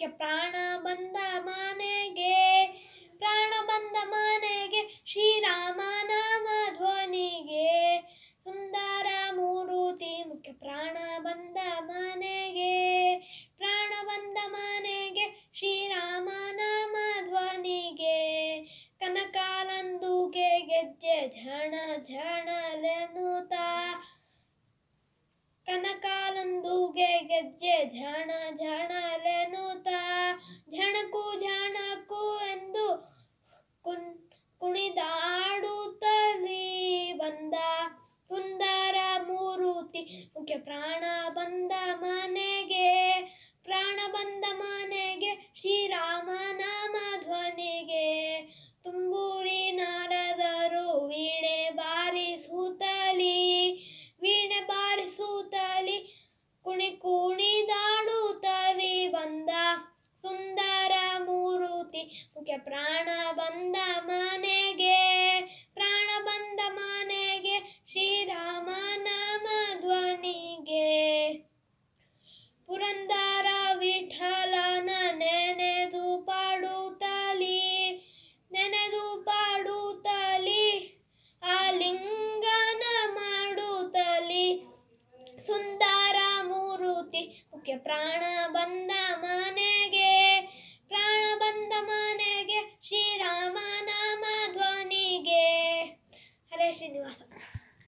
उनके प्राण बंद मानेगे प्राण बंद मानेगे श्री राम नाम ध्वनिगे सुंदर मूर्ति मुख्य प्राण बंद मानेगे प्राण बंद मानेगे श्री राम नाम ध्वनिगे कनकालंदुगे गज्जे झण झण रेनुता कनकालंदुगे गज्जे झण झ ಶಕ್ತಿ ಮುಖ್ಯ ಪ್ರಾಣ ಬಂದ ಮನೆಗೆ ಪ್ರಾಣ ಬಂದ ಮನೆಗೆ ನಾಮ ಧ್ವನಿಗೆ ತುಂಬೂರಿ ನಾರದರು ವೀಣೆ ಬಾರಿಸುತ್ತಲಿ ವೀಣೆ ಬಾರಿಸುತ್ತಲಿ ಕುಣಿ ತರಿ ಬಂದ ಸುಂದರ ಮೂರುತಿ ಮುಖ್ಯ ಪ್ರಾಣ ಬಂದ ಮನೆಗೆ ಪುರಂದರ ವಿಠಲನ ನೆನೆದು ಪಾಡುತ್ತಲಿ ನೆನೆದು ಪಾಡುತ್ತಲಿ ಆಲಿಂಗನ ಮಾಡುತ್ತಲಿ ಸುಂದರ ಮೂರುತಿ ಮುಖ್ಯ ಪ್ರಾಣ ಬಂದ ಮನೆಗೆ ಪ್ರಾಣ ಬಂದ ಮನೆಗೆ ಶ್ರೀರಾಮ ನಾಮ ಹರೇ ಶ್ರೀನಿವಾಸ